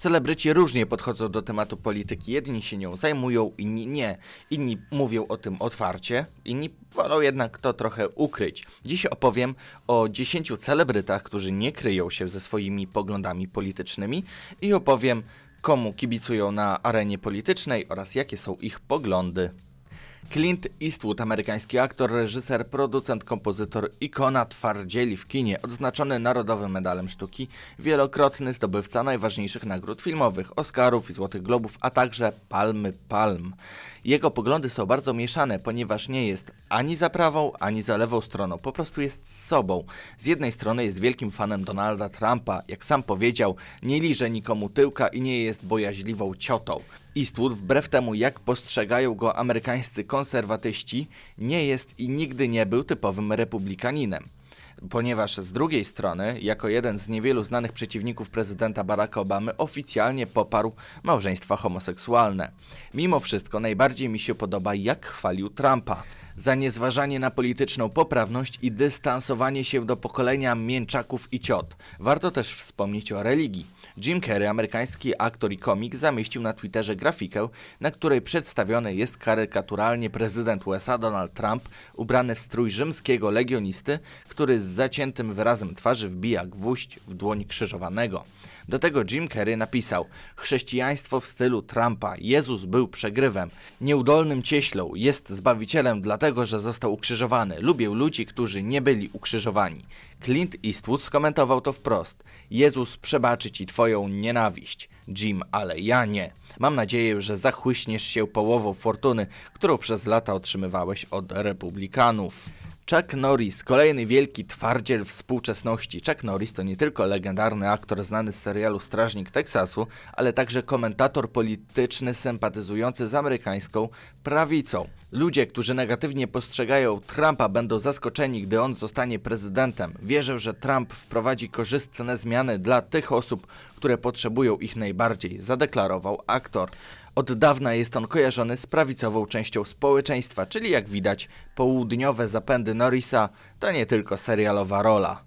Celebryci różnie podchodzą do tematu polityki. Jedni się nią zajmują, inni nie. Inni mówią o tym otwarcie, inni wolą jednak to trochę ukryć. Dziś opowiem o 10 celebrytach, którzy nie kryją się ze swoimi poglądami politycznymi i opowiem, komu kibicują na arenie politycznej oraz jakie są ich poglądy. Clint Eastwood, amerykański aktor, reżyser, producent, kompozytor, ikona twardzieli w kinie, odznaczony Narodowym Medalem Sztuki, wielokrotny zdobywca najważniejszych nagród filmowych, Oscarów i Złotych Globów, a także Palmy Palm. Jego poglądy są bardzo mieszane, ponieważ nie jest ani za prawą, ani za lewą stroną, po prostu jest sobą. Z jednej strony jest wielkim fanem Donalda Trumpa, jak sam powiedział, nie liże nikomu tyłka i nie jest bojaźliwą ciotą. Eastwood, wbrew temu jak postrzegają go amerykańscy konserwatyści, nie jest i nigdy nie był typowym republikaninem. Ponieważ z drugiej strony, jako jeden z niewielu znanych przeciwników prezydenta Baracka Obamy, oficjalnie poparł małżeństwa homoseksualne. Mimo wszystko najbardziej mi się podoba, jak chwalił Trumpa za niezważanie na polityczną poprawność i dystansowanie się do pokolenia mięczaków i ciot. Warto też wspomnieć o religii. Jim Carrey, amerykański aktor i komik, zamieścił na Twitterze grafikę, na której przedstawiony jest karykaturalnie prezydent USA Donald Trump ubrany w strój rzymskiego legionisty, który z zaciętym wyrazem twarzy wbija gwóźdź w dłoń krzyżowanego. Do tego Jim Carrey napisał: Chrześcijaństwo w stylu Trumpa. Jezus był przegrywem, nieudolnym cieślą, jest zbawicielem dlatego, że został ukrzyżowany. Lubię ludzi, którzy nie byli ukrzyżowani. Clint Eastwood skomentował to wprost: Jezus przebaczy ci twoją nienawiść. Jim, ale ja nie. Mam nadzieję, że zachłyśniesz się połową fortuny, którą przez lata otrzymywałeś od republikanów. Chuck Norris, kolejny wielki twardziel współczesności. Chuck Norris to nie tylko legendarny aktor znany z serialu Strażnik Teksasu, ale także komentator polityczny sympatyzujący z amerykańską prawicą. Ludzie, którzy negatywnie postrzegają Trumpa, będą zaskoczeni, gdy on zostanie prezydentem. Wierzę, że Trump wprowadzi korzystne zmiany dla tych osób, które potrzebują ich najbardziej, zadeklarował aktor. Od dawna jest on kojarzony z prawicową częścią społeczeństwa, czyli jak widać, południowe zapędy Norisa to nie tylko serialowa rola.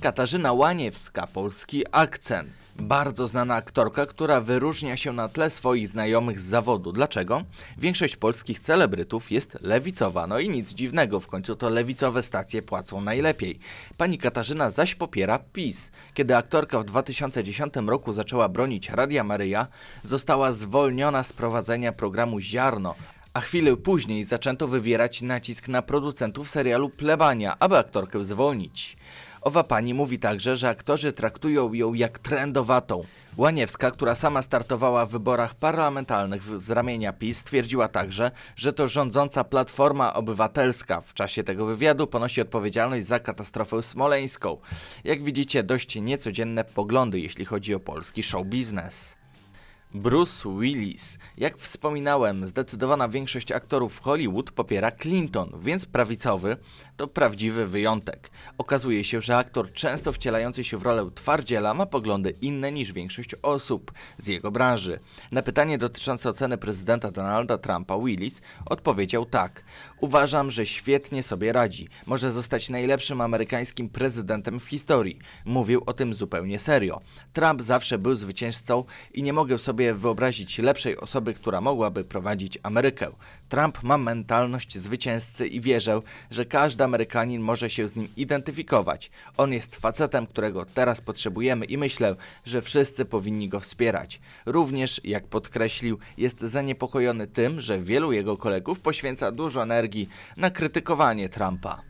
Katarzyna Łaniewska, polski akcent. Bardzo znana aktorka, która wyróżnia się na tle swoich znajomych z zawodu. Dlaczego? Większość polskich celebrytów jest lewicowa. No i nic dziwnego, w końcu to lewicowe stacje płacą najlepiej. Pani Katarzyna zaś popiera PiS. Kiedy aktorka w 2010 roku zaczęła bronić Radia Maryja, została zwolniona z prowadzenia programu Ziarno, a chwilę później zaczęto wywierać nacisk na producentów serialu Plebania, aby aktorkę zwolnić. Owa pani mówi także, że aktorzy traktują ją jak trendowatą. Łaniewska, która sama startowała w wyborach parlamentarnych z ramienia PiS, stwierdziła także, że to rządząca Platforma Obywatelska w czasie tego wywiadu ponosi odpowiedzialność za katastrofę smoleńską. Jak widzicie, dość niecodzienne poglądy, jeśli chodzi o polski show biznes. Bruce Willis. Jak wspominałem, zdecydowana większość aktorów Hollywood popiera Clinton, więc prawicowy to prawdziwy wyjątek. Okazuje się, że aktor często wcielający się w rolę twardziela ma poglądy inne niż większość osób z jego branży. Na pytanie dotyczące oceny prezydenta Donalda Trumpa Willis odpowiedział tak. Uważam, że świetnie sobie radzi. Może zostać najlepszym amerykańskim prezydentem w historii. Mówił o tym zupełnie serio. Trump zawsze był zwycięzcą i nie mogę sobie sobie wyobrazić lepszej osoby, która mogłaby prowadzić Amerykę. Trump ma mentalność zwycięzcy i wierzę, że każdy Amerykanin może się z nim identyfikować. On jest facetem, którego teraz potrzebujemy i myślę, że wszyscy powinni go wspierać. Również, jak podkreślił, jest zaniepokojony tym, że wielu jego kolegów poświęca dużo energii na krytykowanie Trumpa.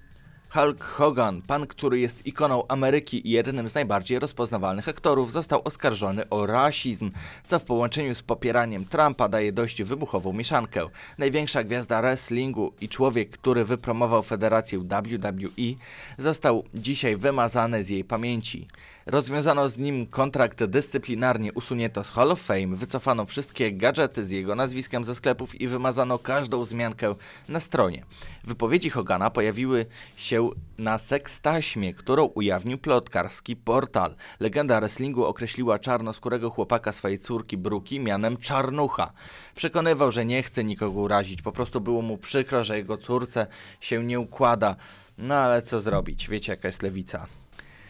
Hulk Hogan, pan, który jest ikoną Ameryki i jednym z najbardziej rozpoznawalnych aktorów, został oskarżony o rasizm, co w połączeniu z popieraniem Trumpa daje dość wybuchową mieszankę. Największa gwiazda wrestlingu i człowiek, który wypromował federację WWE, został dzisiaj wymazany z jej pamięci. Rozwiązano z nim kontrakt dyscyplinarnie, usunięto z Hall of Fame, wycofano wszystkie gadżety z jego nazwiskiem ze sklepów i wymazano każdą zmiankę na stronie. Wypowiedzi Hogana pojawiły się na sekstaśmie, którą ujawnił plotkarski portal. Legenda wrestlingu określiła czarnoskórego chłopaka swojej córki Bruki mianem Czarnucha. Przekonywał, że nie chce nikogo urazić, po prostu było mu przykro, że jego córce się nie układa. No ale co zrobić, wiecie jaka jest lewica.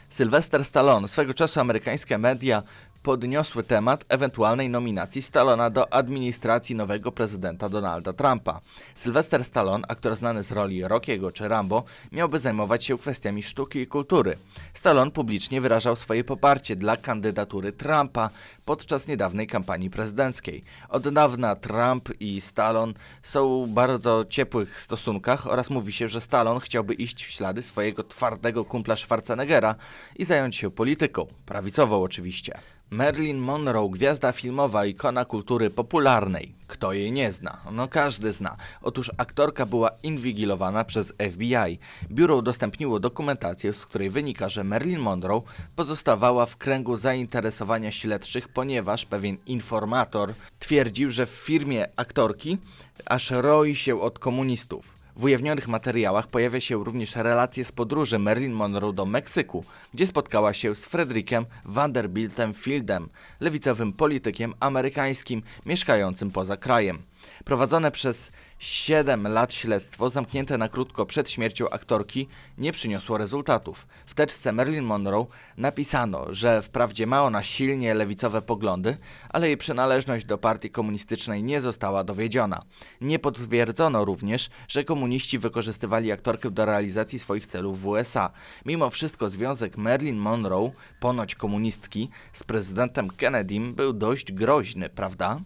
Sylwester Stallone. Swego czasu amerykańskie media podniosły temat ewentualnej nominacji Stallona do administracji nowego prezydenta Donalda Trumpa. Sylwester Stallone, aktor znany z roli Rockiego czy Rambo, miałby zajmować się kwestiami sztuki i kultury. Stallone publicznie wyrażał swoje poparcie dla kandydatury Trumpa, podczas niedawnej kampanii prezydenckiej. Od dawna Trump i Stallon są w bardzo ciepłych stosunkach oraz mówi się, że Stallon chciałby iść w ślady swojego twardego kumpla Schwarzeneggera i zająć się polityką, prawicową oczywiście. Marilyn Monroe, gwiazda filmowa, ikona kultury popularnej. Kto jej nie zna? No każdy zna. Otóż aktorka była inwigilowana przez FBI. Biuro udostępniło dokumentację, z której wynika, że Marilyn Monroe pozostawała w kręgu zainteresowania śledczych ponieważ pewien informator twierdził, że w firmie aktorki aż roi się od komunistów. W ujawnionych materiałach pojawia się również relacje z podróży Marilyn Monroe do Meksyku, gdzie spotkała się z Frederikiem Vanderbiltem Fieldem, lewicowym politykiem amerykańskim mieszkającym poza krajem. Prowadzone przez 7 lat śledztwo, zamknięte na krótko przed śmiercią aktorki, nie przyniosło rezultatów. W teczce Marilyn Monroe napisano, że wprawdzie ma ona silnie lewicowe poglądy, ale jej przynależność do partii komunistycznej nie została dowiedziona. Nie potwierdzono również, że komuniści wykorzystywali aktorkę do realizacji swoich celów w USA. Mimo wszystko związek Marilyn Monroe, ponoć komunistki, z prezydentem Kennedym był dość groźny, prawda?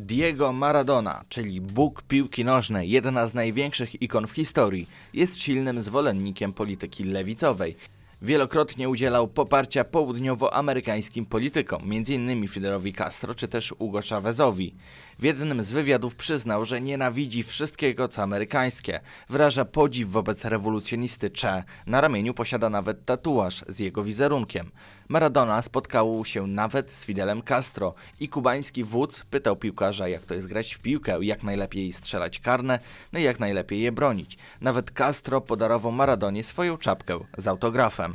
Diego Maradona, czyli Bóg piłki nożnej, jedna z największych ikon w historii, jest silnym zwolennikiem polityki lewicowej. Wielokrotnie udzielał poparcia południowoamerykańskim politykom, m.in. Fidelowi Castro czy też Hugo Chavezowi. W jednym z wywiadów przyznał, że nienawidzi wszystkiego co amerykańskie. Wyraża podziw wobec rewolucjonisty Che. Na ramieniu posiada nawet tatuaż z jego wizerunkiem. Maradona spotkał się nawet z Fidelem Castro i kubański wódz pytał piłkarza, jak to jest grać w piłkę, jak najlepiej strzelać karne, no i jak najlepiej je bronić. Nawet Castro podarował Maradonie swoją czapkę z autografem.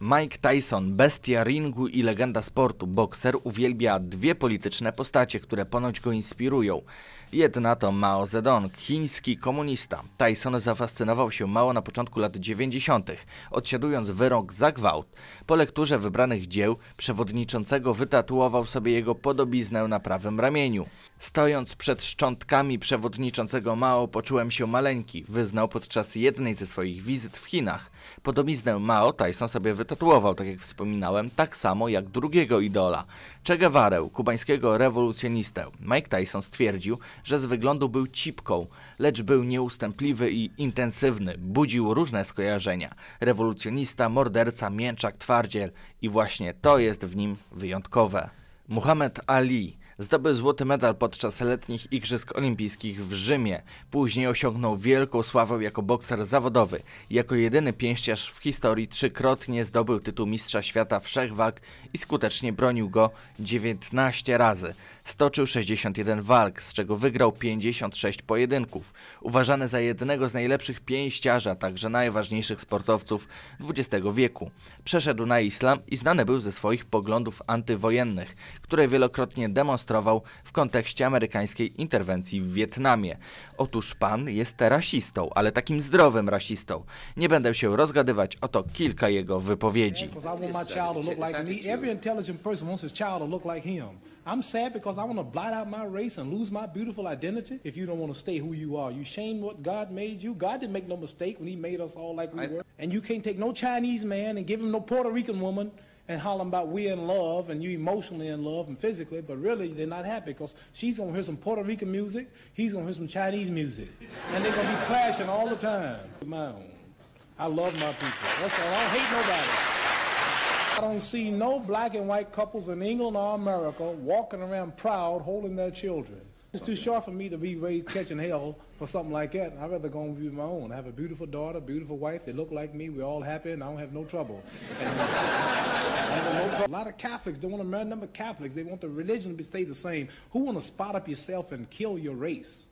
Mike Tyson, bestia ringu i legenda sportu, bokser, uwielbia dwie polityczne postacie, które ponoć go inspirują. Jedna to Mao Zedong, chiński komunista. Tyson zafascynował się Mao na początku lat 90., odsiadując wyrok za gwałt. Po lekturze wybranych dzieł przewodniczącego wytatuował sobie jego podobiznę na prawym ramieniu. Stojąc przed szczątkami przewodniczącego Mao poczułem się maleńki, wyznał podczas jednej ze swoich wizyt w Chinach. Podobiznę Mao Tyson sobie wytatuował, tak jak wspominałem, tak samo jak drugiego idola, Che Guevara, kubańskiego rewolucjonistę. Mike Tyson stwierdził, że z wyglądu był cipką, lecz był nieustępliwy i intensywny, budził różne skojarzenia. Rewolucjonista, morderca, mięczak, twardziel i właśnie to jest w nim wyjątkowe. Muhammad Ali Zdobył złoty medal podczas letnich Igrzysk Olimpijskich w Rzymie. Później osiągnął wielką sławę jako bokser zawodowy. Jako jedyny pięściarz w historii trzykrotnie zdobył tytuł Mistrza Świata Wszechwag i skutecznie bronił go 19 razy. Stoczył 61 walk, z czego wygrał 56 pojedynków. Uważany za jednego z najlepszych pięściarzy, a także najważniejszych sportowców XX wieku. Przeszedł na islam i znany był ze swoich poglądów antywojennych, które wielokrotnie demonstrował demonstrował w kontekście amerykańskiej interwencji w Wietnamie. Otóż pan jest rasistą, ale takim zdrowym rasistą. Nie będę się rozgadywać, oto kilka jego wypowiedzi. I'm sad because I want to blot out my race and lose my beautiful identity. If you don't want to stay who you are, you shame what God made you. God didn't make no mistake when He made us all like we I... were. And you can't take no Chinese man and give him no Puerto Rican woman and hollering about we in love and you emotionally in love and physically, but really they're not happy because she's gonna hear some Puerto Rican music, he's gonna hear some Chinese music, and they're gonna be clashing all the time. My own. I love my people. That's all. I don't hate nobody. I don't see no black and white couples in England or America walking around proud holding their children. It's too short for me to be raised catching hell for something like that. I'd rather go and be my own. I have a beautiful daughter, beautiful wife. They look like me. We're all happy, and I don't have no trouble. have no A lot of Catholics don't want to marry number of Catholics. They want the religion to stay the same. Who want to spot up yourself and kill your race?